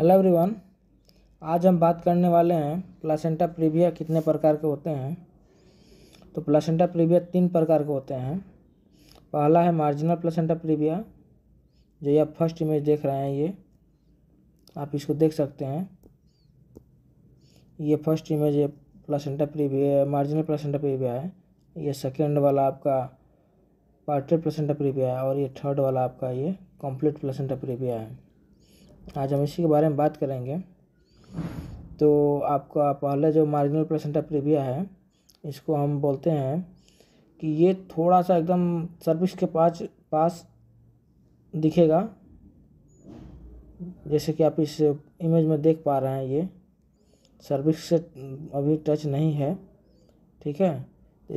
Hello everyone आज हम बात करने वाले हैं प्लासेंटा प्रीविया कितने प्रकार के होते हैं तो प्लासेंटा प्रीविया तीन प्रकार के होते हैं पहला है मार्जिनल प्लासेंटा प्रीविया जो ये आप फर्स्ट इमेज देख रहे हैं ये आप इसको देख सकते हैं ये फर्स्ट इमेज ये placenta previa marginal placenta previa है ये सेकेंड वाला आपका पार्टल प्लासेंटा प्रीविया है और ये थर्ड वाला आपका ये कम्प्लीट प्लासेंटा प्रीविया है आज हम इसी के बारे में बात करेंगे तो आपका पहला जो मार्जिनल प्लेसेंटा प्रीविया है इसको हम बोलते हैं कि ये थोड़ा सा एकदम सर्विस के पास पास दिखेगा जैसे कि आप इस इमेज में देख पा रहे हैं ये सर्विस से अभी टच नहीं है ठीक है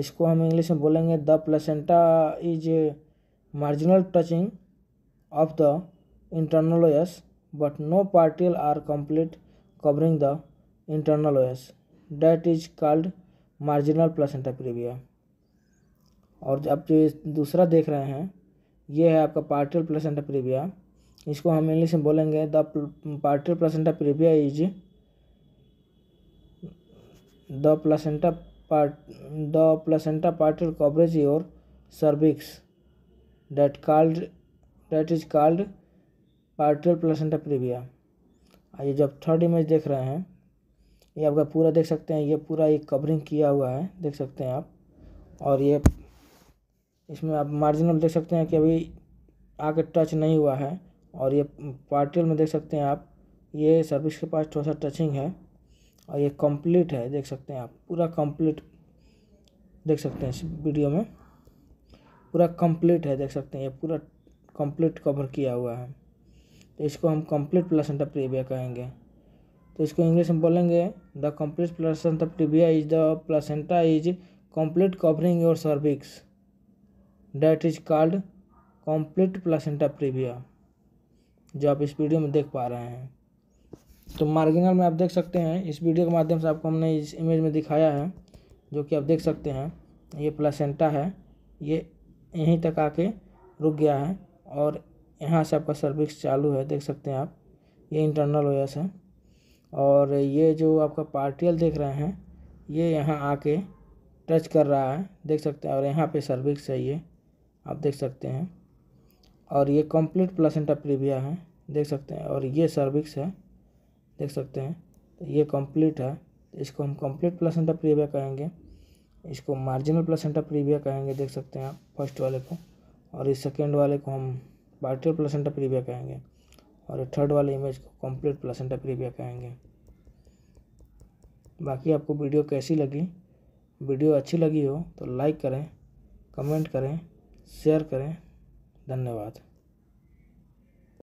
इसको हम इंग्लिश में बोलेंगे the placenta is marginal touching of the internal yes but no particle are complete covering the internal OS. That is called marginal placenta previa. और आप जो दूसरा देख रहे हैं ये है आपका पार्टियल प्लेसेंटा प्रीविया इसको हम इंग्लिश में बोलेंगे the partial placenta previa is the placenta part the placenta partial coverage your cervix that called that is called partial placenta previa आइए जब थर्ड इमेज देख रहे हैं ये आपका पूरा देख सकते हैं ये पूरा ये कवरिंग किया हुआ है देख सकते हैं आप और ये इसमें आप मार्जिनल देख सकते हैं कि अभी आके टच नहीं हुआ है और ये पार्टियल में देख सकते हैं आप ये सर्विस के पास थोड़ा सा टचिंग है और ये कंप्लीट है देख सकते हैं आप पूरा कंप्लीट देख सकते हैं इस वीडियो में पूरा कंप्लीट है देख सकते हैं ये पूरा कंप्लीट कवर किया हुआ है तो इसको हम कंप्लीट प्लेसेंटा प्रीविया कहेंगे तो इसको इंग्लिश में बोलेंगे the complete placenta previa is the placenta is complete covering your cervix that is called complete placenta previa जो आप इस वीडियो में देख पा रहे हैं तो मार्जिनल में आप देख सकते हैं इस वीडियो के माध्यम से आपको हमने इस इमेज में दिखाया है जो कि आप देख सकते हैं ये प्लासेंटा है ये यहीं तक आके रुक गया है और यहाँ से आपका सर्विस चालू है देख सकते हैं आप ये इंटरनल ओ है और ये जो आपका पार्टियल देख रहे हैं ये यहाँ आके टच कर रहा है देख सकते हैं और यहाँ पे सर्विक्स है ये आप देख सकते हैं और ये कंप्लीट प्लासेंटा प्रीविया है देख सकते हैं और ये सर्विक्स है देख सकते हैं तो ये कंप्लीट है इसको हम कंप्लीट प्लासेंटा प्रीविया कहेंगे इसको मार्जिनल प्लासेंटा प्रीविया कहेंगे देख सकते हैं आप फर्स्ट वाले को और इस सेकेंड वाले को हम बाइटियल प्लसेंटा प्रीविया कहेंगे और थर्ड वाले इमेज को कंप्लीट प्लसेंटा प्रीविया कहेंगे बाकी आपको वीडियो कैसी लगी वीडियो अच्छी लगी हो तो लाइक करें कमेंट करें शेयर करें धन्यवाद